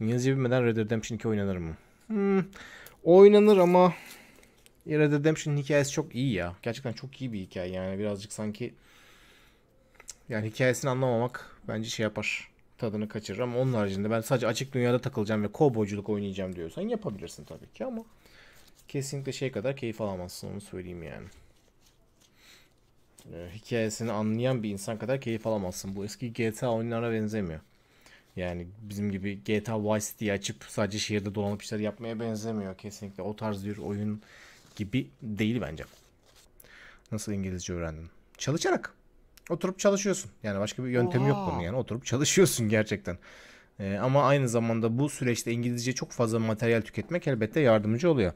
İngilizce bilmeden Red Dead Redemption 2 oynanır mı? Hmm, oynanır ama Red Dead Redemption'ın hikayesi çok iyi ya. Gerçekten çok iyi bir hikaye yani birazcık sanki yani hikayesini anlamamak bence şey yapar. Tadını kaçırır ama onun haricinde ben sadece açık dünyada takılacağım ve kovboyculuk oynayacağım diyorsan yapabilirsin tabii ki ama kesinlikle şey kadar keyif alamazsın onu söyleyeyim yani. Ee, hikayesini anlayan bir insan kadar keyif alamazsın. Bu eski GTA oyunlarına benzemiyor. Yani bizim gibi GTA Vice City'yi açıp sadece şehirde dolanıp işler yapmaya benzemiyor. Kesinlikle o tarz bir oyun gibi değil bence. Nasıl İngilizce öğrendin? Çalışarak. Oturup çalışıyorsun. Yani başka bir yöntemi Oha. yok bunun yani. Oturup çalışıyorsun gerçekten. Ee, ama aynı zamanda bu süreçte İngilizce çok fazla materyal tüketmek elbette yardımcı oluyor.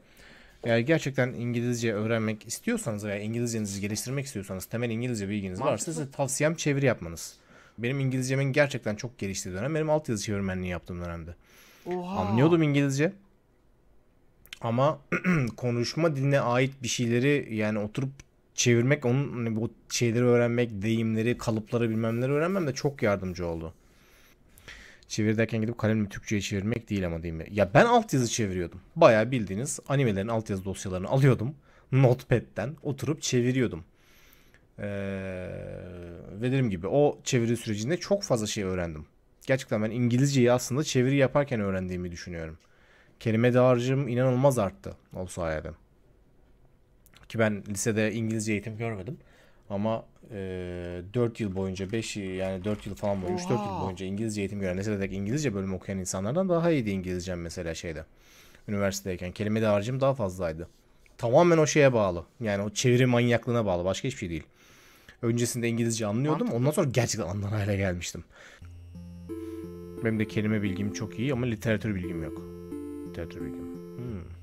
Eğer gerçekten İngilizce öğrenmek istiyorsanız veya İngilizcenizi geliştirmek istiyorsanız temel İngilizce bilginiz varsa size tavsiyem çeviri yapmanız benim İngilizcemin gerçekten çok geliştiği dönem benim alt altyazı çevirmenliği yaptığım dönemde. Oha. Anlıyordum İngilizce. Ama konuşma diline ait bir şeyleri yani oturup çevirmek, onun hani bu şeyleri öğrenmek, deyimleri, kalıpları bilmemleri öğrenmem de çok yardımcı oldu. Çevir derken gidip kalemle Türkçe'ye çevirmek değil ama değil mi? Ya ben altyazı çeviriyordum. Bayağı bildiğiniz animelerin altyazı dosyalarını alıyordum. Notepad'den oturup çeviriyordum. Ee, ve dediğim gibi o çeviri sürecinde çok fazla şey öğrendim. Gerçekten ben İngilizceyi aslında çeviri yaparken öğrendiğimi düşünüyorum. Kelime dağarcığım inanılmaz arttı o sayede. Ki ben lisede İngilizce eğitim görmedim. Ama e, 4 yıl boyunca 5 yani 4 yıl falan boyunca 3-4 yıl boyunca İngilizce eğitim gören lisedeki İngilizce bölümü okuyan insanlardan daha iyiydi İngilizcem mesela şeyde. Üniversitedeyken kelime dağarcığım daha fazlaydı. Tamamen o şeye bağlı. Yani o çeviri manyaklığına bağlı. Başka hiçbir şey değil. Öncesinde İngilizce anlıyordum. Ondan sonra gerçekten anlar hale gelmiştim. Benim de kelime bilgim çok iyi ama literatür bilgim yok. Literatür bilgim. Hmm.